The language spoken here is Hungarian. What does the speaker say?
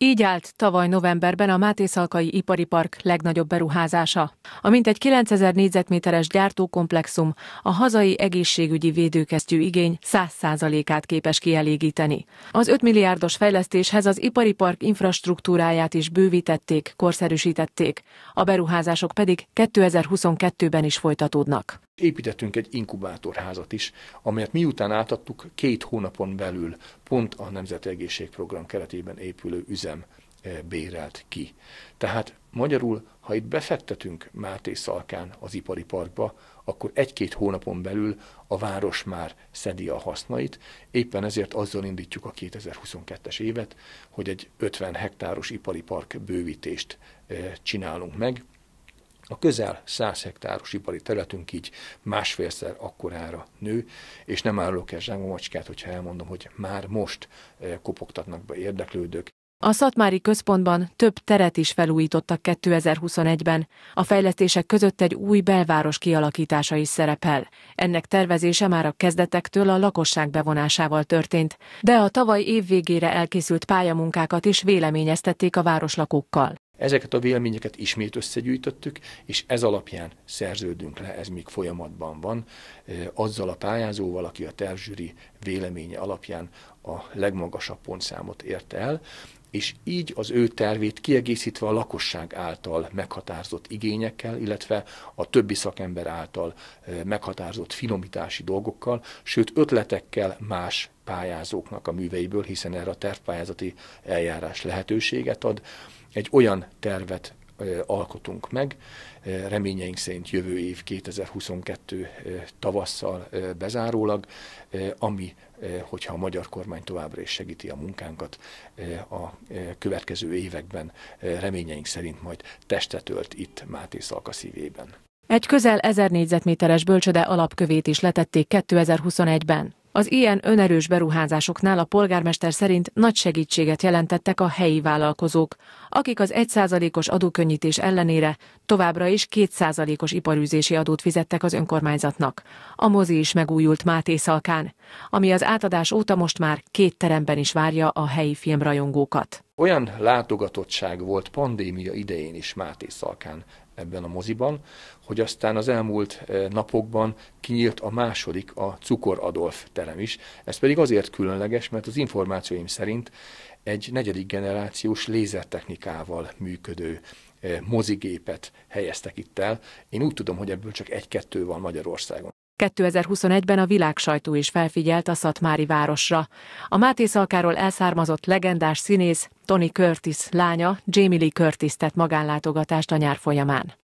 Így állt tavaly novemberben a Máté Szalkai Ipari Park legnagyobb beruházása. A mintegy 9000 négyzetméteres gyártókomplexum a hazai egészségügyi védőkesztyű igény 100%-át képes kielégíteni. Az 5 milliárdos fejlesztéshez az ipari park infrastruktúráját is bővítették, korszerűsítették, a beruházások pedig 2022-ben is folytatódnak. Építettünk egy inkubátorházat is, amelyet miután átadtuk, két hónapon belül pont a Nemzeti Egészségprogram keretében épülő üzem eh, bérelt ki. Tehát magyarul, ha itt befektetünk Máté Szalkán az ipari parkba, akkor egy-két hónapon belül a város már szedi a hasznait. Éppen ezért azzal indítjuk a 2022-es évet, hogy egy 50 hektáros ipari park bővítést eh, csinálunk meg, a közel 100 hektáros ipari területünk így másfélszer akkorára nő, és nem állok el zsámba hogyha elmondom, hogy már most eh, kopogtatnak be érdeklődők. A Szatmári központban több teret is felújítottak 2021-ben. A fejlesztések között egy új belváros kialakítása is szerepel. Ennek tervezése már a kezdetektől a lakosság bevonásával történt, de a tavaly év végére elkészült pályamunkákat is véleményeztették a városlakókkal. Ezeket a véleményeket ismét összegyűjtöttük, és ez alapján szerződünk le, ez még folyamatban van, azzal a pályázóval, aki a tervzsűri véleménye alapján a legmagasabb pontszámot érte el és így az ő tervét kiegészítve a lakosság által meghatározott igényekkel, illetve a többi szakember által meghatározott finomítási dolgokkal, sőt ötletekkel más pályázóknak a műveiből, hiszen erre a tervpályázati eljárás lehetőséget ad, egy olyan tervet alkotunk meg. Reményeink szerint jövő év 2022 tavasszal bezárólag, ami, hogyha a magyar kormány továbbra is segíti a munkánkat, a következő években reményeink szerint majd testet ölt itt Máté Szalka szívében. Egy közel 1000 négyzetméteres bölcsöde alapkövét is letették 2021-ben. Az ilyen önerős beruházásoknál a polgármester szerint nagy segítséget jelentettek a helyi vállalkozók, akik az 1%-os adókönnyítés ellenére továbbra is 2%-os iparűzési adót fizettek az önkormányzatnak. A mozi is megújult Máté Szalkán, ami az átadás óta most már két teremben is várja a helyi filmrajongókat. Olyan látogatottság volt pandémia idején is Máté Szalkán ebben a moziban, hogy aztán az elmúlt eh, napokban kinyílt a második, a Cukor Adolf terem is. Ez pedig azért különleges, mert az információim szerint egy negyedik generációs lézertechnikával működő eh, mozigépet helyeztek itt el. Én úgy tudom, hogy ebből csak egy-kettő van Magyarországon. 2021-ben a világ sajtó is felfigyelt a Szatmári városra. A Máté Szalkáról elszármazott legendás színész Tony Curtis lánya Jamie Lee Curtis tett magánlátogatást a nyár folyamán.